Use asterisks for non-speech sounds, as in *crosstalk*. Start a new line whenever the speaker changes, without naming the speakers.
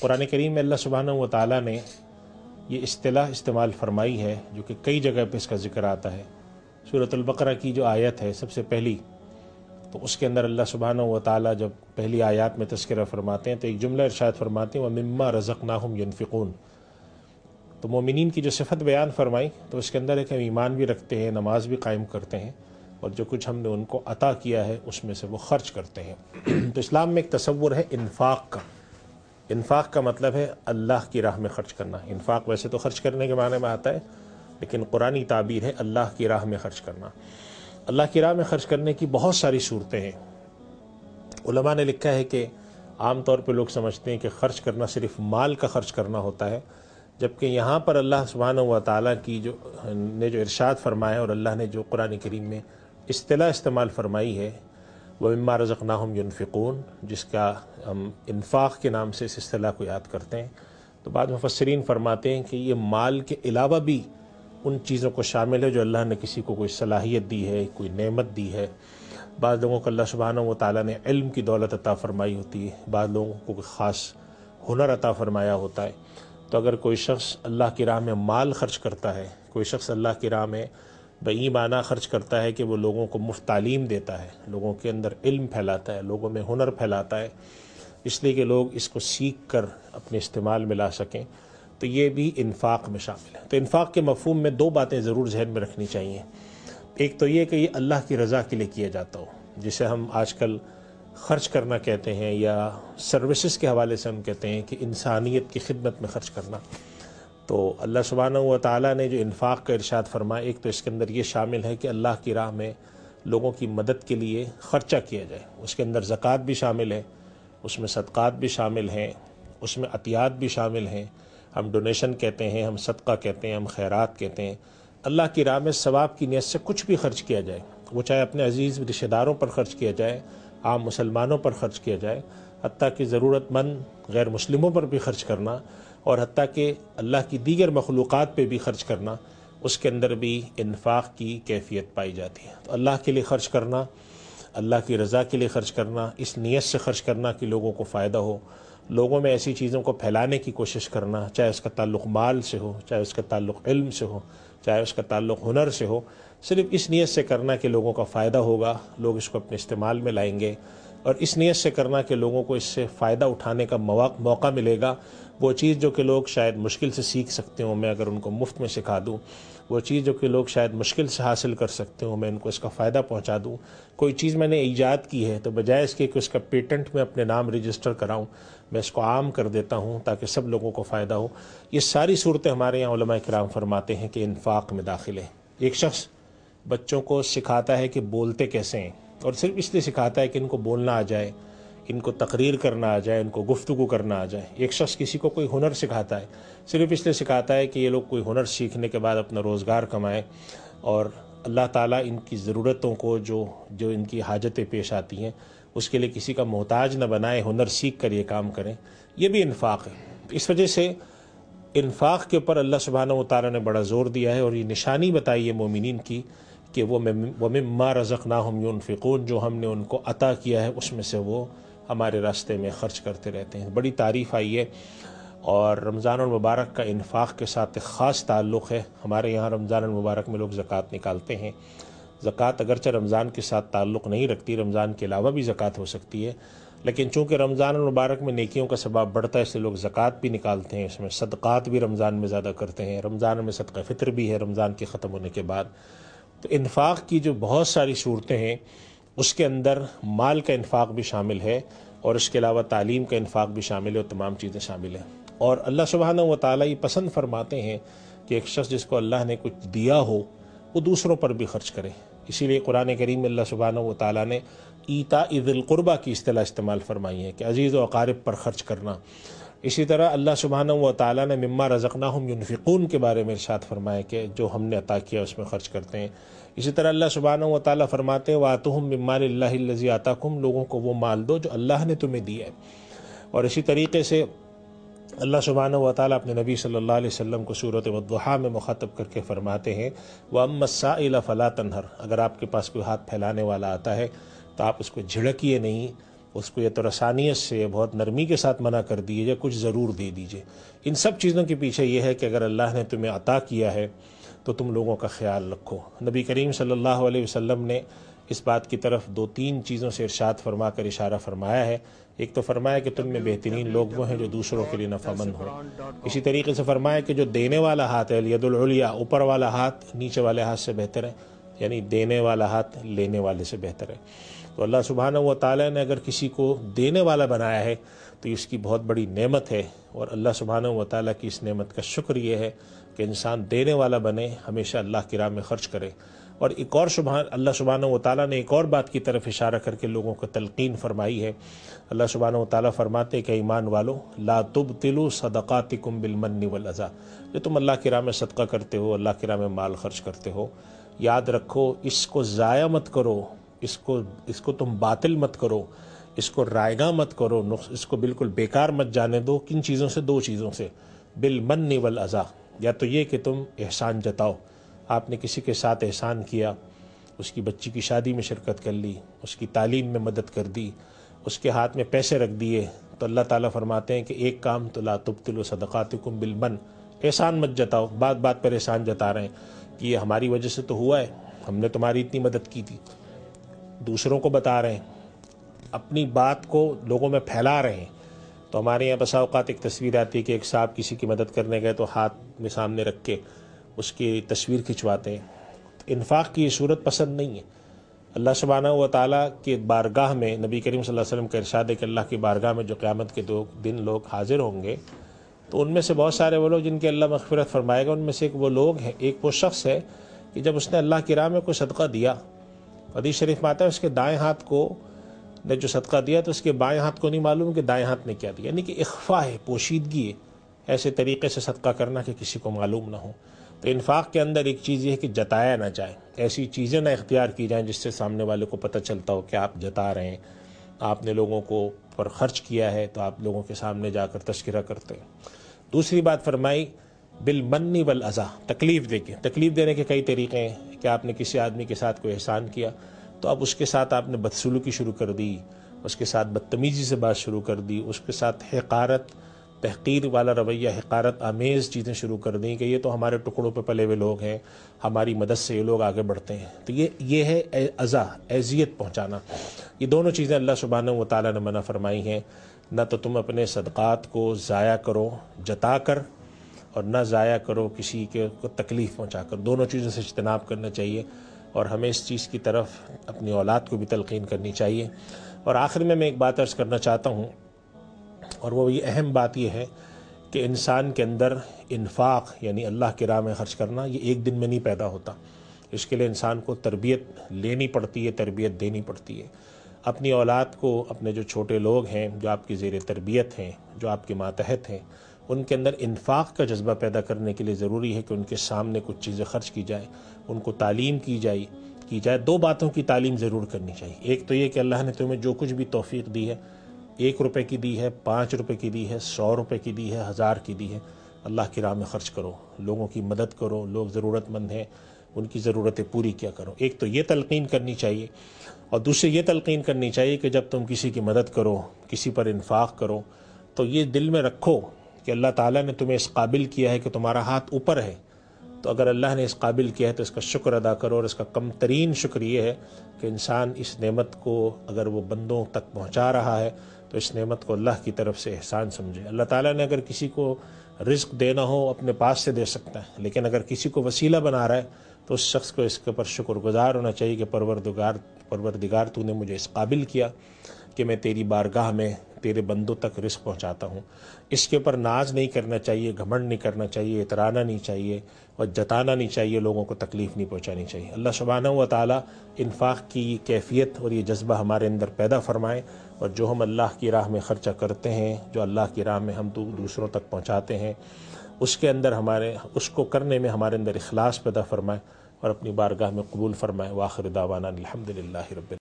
कुरान करीम में अल्लाह सुबहान व ने यह अतलाह इस्तेमाल फरमाई है जो कि कई जगह पर इसका जिक्र आता है सूरतलबकर की जो आयत है सबसे पहली तो उसके अंदर अल्लाह सुबहान व ताली जब पहली आयत में तस्करा फरमाते हैं तो एक जुमला इरशाद फरमाते हैं व मम्मा रज़क नाहम यनफ़िकून तो मोमिन की जो सिफत बयान फरमाई तो उसके अंदर एक हम ईमान भी रखते हैं नमाज भी कायम करते हैं और जो कुछ हमने उनको अता किया है उसमें से वो खर्च करते हैं *clears throat* तो इस्लाम में एक तस्वुर है इन्फाक का इन्फाक का मतलब है अल्लाह की राह में ख़र्च करना इन्फाक वैसे तो ख़र्च करने के माने में आता है लेकिन कुरानी ताबीर है अल्लाह की राह में ख़र्च करना अल्लाह की राह में ख़र्च करने की बहुत सारी सूरतें हैं उलमा ने लिखा है कि आम तौर पर लोग समझते हैं कि ख़र्च करना सिर्फ माल का ख़र्च करना होता है जबकि यहाँ पर अल्लाह सुबहान व की जो ने जो इरशाद फरमाया और अल्लाह ने जो कुरान करीम में असलाह इस्तेमाल फरमाई है व मम्मा रज़क हम यफ़िकून जिसका हम इन्फाक के नाम से इस असलाह को याद करते हैं तो बाद मुफसरीन फरमाते हैं कि ये माल के अलावा भी उन चीज़ों को शामिल है जो अल्लाह ने किसी को कोई सलाहियत दी है कोई नेमत दी है बाद लोगों को अल्लाह सुबहान व ताली ने इल्म की दौलत अता फरमाई होती है बाद लोगों को कोई ख़ास हुनर अता फरमाया होता है तो अगर कोई शख्स अल्लाह की राह में माल खर्च करता है कोई शख्स अल्लाह की राह में बेईमाना खर्च करता है कि वो लोगों को मुफ्त तालीम देता है लोगों के अंदर इल्म फैलाता है लोगों में हुनर फैलाता है इसलिए कि लोग इसको सीख कर अपने इस्तेमाल में ला सकें तो ये भी इन्फाक में शामिल है तो इन्फाक के मफहम में दो बातें ज़रूर जहन में रखनी चाहिए एक तो ये कि ये अल्लाह की रज़ा के लिए किया जाता हो जिसे हम आज कल खर्च करना कहते हैं या सर्विसेज के हवाले से हम कहते हैं कि इंसानियत की खिदमत में खर्च करना तो अल्लाह सुबहान व ताली ने जो इन्फाक़ का इरशाद फरमाया एक तो इसके अंदर ये शामिल है कि अल्लाह की राह में लोगों की मदद के लिए ख़र्चा किया जाए उसके अंदर ज़क़़त भी शामिल है उसमें सदक़ात भी शामिल हैं उसमें अतियात भी शामिल हैं हम डोनेशन कहते हैं हम सदका कहते हैं हम खैरात कहते हैं अल्लाह की राह में सवाब की नीयत से कुछ भी खर्च किया जाए वो चाहे अपने अजीज़ रिश्तेदारों पर खर्च किया जाए आम मुसलमानों पर खर्च किया जाए हती कि ज़रूरतमंद गैर मुस्लिमों पर भी खर्च करना और हती कि अल्लाह की दीगर मखलूक़ पर भी खर्च करना उसके अंदर भी इनफाक की कैफियत पाई जाती है तो अल्लाह के लिए ख़र्च करना अल्लाह की रज़ा के लिए ख़र्च करना इस नीयत से ख़र्च करना कि लोगों को फ़ायदा हो लोगों में ऐसी चीज़ों को फैलाने की कोशिश करना चाहे उसका ताल्लुक़ माल से हो चाहे उसका ताल्लुक़ इल्म से हो चाहे उसका ताल्लुक़ हुनर से हो सिर्फ इस नीयत से करना कि लोगों का फ़ायदा होगा लोग इसको अपने इस्तेमाल में लाएंगे और इस नीयत से करना कि लोगों को इससे फ़ायदा उठाने का मौका मिलेगा वो चीज़ जो कि लोग शायद मुश्किल से सीख सकते हों मैं अगर उनको मुफ्त में सिखा दूँ वो चीज़ जो कि लोग शायद मुश्किल से हासिल कर सकते हों मैं उनको इसका फ़ायदा पहुँचा दूँ कोई चीज़ मैंने ईजाद की है तो बजाय इसके कि उसका पेटेंट में अपने नाम रजिस्टर कराऊँ मैं इसको आम कर देता हूँ ताकि सब लोगों को फ़ायदा हो ये सारी सूरतें हमारे यहाँ कराम फरमाते हैं कि इनफाक में दाखिल है एक शख्स बच्चों को सिखाता है कि बोलते कैसे हैं और सिर्फ इसलिए सिखाता है कि इनको बोलना आ जाए इनको तकरीर करना आ जाए इनको गुफ्तु करना आ जाए एक शख्स किसी को कोई हुनर सिखाता है सिर्फ इसलिए सिखाता है कि ये लोग कोई हुनर सीखने के बाद अपना रोज़गार कमाएँ और अल्लाह ताला इनकी ज़रूरतों को जो जो इनकी हाजतें पेश आती हैं उसके लिए किसी का मोहताज न बनाए हुनर सीख कर ये काम करें यह भी इन्फाक है इस वजह से इन्फाक के ऊपर अल्लाह सुबहाना तारा ने बड़ा ज़ोर दिया है और ये निशानी बताई है मोमिन की कि वो वम माँ रज़क ना हम यूनफ़िकून जो हमने उनको अता किया है उसमें से वो हमारे रास्ते में ख़र्च करते रहते हैं बड़ी तारीफ़ आई है और रमज़ान मुबारक का इन्फाक़ के साथ एक ख़ास ताल्लुक़ है हमारे यहाँ रमज़ान मुबारक में लोग ज़क़़त निकालते हैं ज़क़़त अगरचे रमज़ान के साथ ताल्लुक़ नहीं रखती रमज़ान के अलावा भी ज़क़़त हो सकती है लेकिन चूँकि रमज़ान मुबारक में नेकियों का सबाब बढ़ता है इसलिए लोग ज़क़़त भी निकालते हैं इसमें सदक़ात भी रमज़ान में ज़्यादा करते हैं रमज़ान में सदक़ फ़ितर भी है रमज़ान के ख़त्म होने के बाद तो इन्फाक की जो बहुत सारी सूरतें हैं उसके अंदर माल का इन्फाक भी शामिल है और इसके अलावा तालीम का इन्फाक भी शामिल है और तमाम चीज़ें शामिल हैं और अल्लाह सुबहाना व ताली ये पसंद फरमाते हैं कि एक शख्स जिसको अल्लाह ने कुछ दिया हो वो दूसरों पर भी खर्च करे इसीलिए कुरान करीम में अल्लाह सुबहाना व ताली ने ईता ईदिलकुरबा की अतला इस्तेमाल फरमाई है कि अजीज़ व अकारब पर खर्च करना इसी तरह अल्लाह सुबहान व ताली ने मम्मा रज़कना हम यूनफ़िकून के बारे में इर्शाद फरमाया कि जो हमने अता किया उसमें ख़र्च करते हैं इसी तरह अल्लाह सुबहान व ताली फरमाते हैं हम मम्मा लजी आताकुम लोगों को वो माल दो जो अल्लाह ने तुम्हें दिया है और इसी तरीके से अल्लाह सुबहान व ताली अपने नबी सल्ला वसम को सूरत वहा में मुखातब करके फ़रमाते हैं व अम्मसाइला फ़ला तनहर अगर आपके पास कोई हाथ फैलाने वाला आता है तो आप उसको झिड़किए नहीं उसको या तो रसानियत से बहुत नरमी के साथ मना कर दिए या कुछ ज़रूर दे दीजिए इन सब चीज़ों के पीछे यह है कि अगर अल्लाह ने तुम्हें अता किया है तो तुम लोगों का ख्याल रखो नबी करीम सल्लल्लाहु अलैहि वसल्लम ने इस बात की तरफ दो तीन चीज़ों से इरशाद फरमा कर इशारा फरमाया है एक तो फरमाया कि तुम में बेहतरीन लोग वो हैं जो दूसरों के लिए नफामंद हो इसी तरीके से फरमाया कि जो देने वाला हाथ है यदुलया ऊपर वाला हाथ नीचे वाले हाथ से बेहतर है यानी देने वाला हाथ लेने वाले से बेहतर है तो अल्लाह सुबहान व ताली ने अगर किसी को देने वाला बनाया है तो इसकी बहुत बड़ी नेमत है और अल्लाह सुबहान व ताली की इस नेमत का शुक्र ये है कि इंसान देने वाला बने हमेशा अल्लाह की राह में खर्च करे और एक और सुबह अल्लाह सुबहान व ताली ने एक और बात की तरफ इशारा करके लोगों को तलकिन फरमाई है अल्लाह सुबहान व ताली फरमाते कि ईमान वालो ला तुब तिलु सदका कुम बिलमन वज़ा जो तुम अल्लाह की राह में सदका करते हो अल्लाह की राह में माल खर्च करते हो याद रखो इसको ज़ाया मत करो इसको इसको तुम बातिल मत करो इसको रायगा मत करो इसको बिल्कुल बेकार मत जाने दो किन चीज़ों से दो चीज़ों से बिलमन निवल अज़ा या तो ये कि तुम एहसान जताओ आपने किसी के साथ एहसान किया उसकी बच्ची की शादी में शिरकत कर ली उसकी तालीम में मदद कर दी उसके हाथ में पैसे रख दिए तो अल्लाह ताला फरमाते हैं कि एक काम तो ला तुबतिल सदक़ातकुम बिलमन एहसान मत जताओ बात बात पर एहसान जता रहे हैं कि ये हमारी वजह से तो हुआ है हमने तुम्हारी इतनी मदद की थी दूसरों को बता रहे हैं अपनी बात को लोगों में फैला रहे हैं तो हमारे यहाँ बसा अवकात एक तस्वीर आती है कि एक साहब किसी की मदद करने गए तो हाथ में सामने रख के उसकी तस्वीर खिंचवाते हैं तो इन्फाक की ये सूरत पसंद नहीं है अल्लाह सुबाना व ताली के बारगाह में नबी करीम वसल्लम के इरशाद के अल्लाह की बारगाह में जो क़्यामत के दो दिन लोग हाजिर होंगे तो उनमें से बहुत सारे वो लोग जिनके अल्लाह मगफरत फरमाएगा उनमें से एक वो लोग हैं एक वो शख्स है कि जब उसने अल्लाह की राह में कोई सदका दिया अदी शरीफ में आता है उसके दाएं हाथ को ने जो सदका दिया तो उसके बाएं हाथ को नहीं मालूम कि दाएं हाथ ने क्या दिया यानी कि इख्फा है पोशीदगी है ऐसे तरीके से सदका करना कि किसी को मालूम ना हो तो इन्फाक के अंदर एक चीज़ यह है कि जताया ना जाए ऐसी चीज़ें ना इख्तियार की जाएँ जिससे सामने वाले को पता चलता हो कि आप जता रहे हैं आपने लोगों को पर ख़र्च किया है तो आप लोगों के सामने जाकर तस्करा करते हैं दूसरी बात फरमाई बिल मन्नी वल अज़ा तकलीफ़ देके तकलीफ़ देने के कई तरीके हैं कि आपने किसी आदमी के साथ कोई एहसान किया तो अब उसके साथ आपने बदसलूकी शुरू कर दी उसके साथ बदतमीज़ी से बात शुरू कर दी उसके साथ हकारत तहकीर वाला रवैया हकारत आमेज़ चीज़ें शुरू कर दी कि ये तो हमारे टुकड़ों पर पले हुए लोग हैं हमारी मदद से ये लोग आगे बढ़ते हैं तो ये ये है अज़ा एजियत पहुँचाना ये दोनों चीज़ें अल्लाह सुबहान व ताली ने मना फरमाई हैं ना तो तुम अपने सदक़ात को ज़ाया करो जता कर और ना ज़ाया करो किसी के को तकलीफ़ पहुँचा कर दोनों चीज़ों से इजतनाब करना चाहिए और हमें इस चीज़ की तरफ अपनी औलाद को भी तलकिन करनी चाहिए और आखिर में मैं एक बात अर्ज़ करना चाहता हूँ और वो ये अहम बात यह है कि इंसान के अंदर इन्फाक यानी अल्लाह के राह में खर्च करना ये एक दिन में नहीं पैदा होता इसके लिए इंसान को तरबियत लेनी पड़ती है तरबियत देनी पड़ती है अपनी औलाद को अपने जो छोटे लोग हैं जो आपकी जेर तरबियत हैं जो आपके मातहत हैं उनके अंदर इन्फाक का जज्बा पैदा करने के लिए ज़रूरी है कि उनके सामने कुछ चीज़ें खर्च की जाए उनको तालीम की जाए की जाए दो बातों की तालीम ज़रूर करनी चाहिए एक तो ये कि अल्लाह ने तुम्हें जो कुछ भी तोफ़ी दी है एक रुपये की दी है पाँच रुपये की दी है सौ रुपये की दी है हज़ार की दी है अल्लाह की राह में ख़र्च करो लोगों की मदद करो लोग ज़रूरतमंद हैं उनकी ज़रूरतें पूरी क्या करो एक तो ये तलकिन करनी चाहिए और दूसरी ये तलकिन करनी चाहिए कि जब तुम किसी की मदद करो किसी पर इन्फाक करो तो ये दिल में रखो कि अल्लाह ताला ने तुम्हें इस काबिल किया है कि तुम्हारा हाथ ऊपर है तो अगर अल्लाह ने इस काबिल किया है तो इसका शुक्र अदा करो और इसका कम तरीन शुक्र ये है कि इंसान इस नेमत को अगर वो बंदों तक पहुंचा रहा है तो इस नेमत को अल्लाह की तरफ से एहसान समझे अल्लाह ताला ने अगर किसी को रिस्क देना हो अपने पास से दे सकता है लेकिन अगर किसी को वसीला बना रहा है तो उस शख्स को इसके ऊपर शुक्रगुजार होना चाहिए कि परवरदिगार परवरदिगार तूने मुझे इस काबिल किया कि मैं तेरी बारगाह में तेरे बंदों तक रिस्क पहुंचाता हूँ इसके ऊपर नाज नहीं करना चाहिए घमंड नहीं करना चाहिए इतराना नहीं चाहिए और जताना नहीं चाहिए लोगों को तकलीफ़ नहीं पहुँचानी चाहिए अल्लाह सुबहाना व ताली इन्फाक की कैफियत और ये जज्बा हमारे अंदर पैदा फ़रमाएँ और जो हम अल्लाह की राह में ख़र्चा करते हैं जो अल्लाह की राह में हम दूसरों तक पहुँचाते हैं उसके अंदर हमारे उसको करने में हमारे अंदर अखलास पैदा फरमाए और अपनी बारगाह में कबूल फ़रमाए वाखिर दावाना अलहमदिल्ला रब